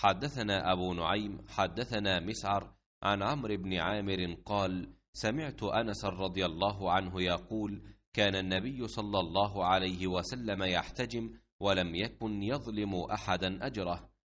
حدثنا أبو نعيم حدثنا مسعر عن عمرو بن عامر قال سمعت أنس رضي الله عنه يقول كان النبي صلى الله عليه وسلم يحتجم ولم يكن يظلم أحدا أجره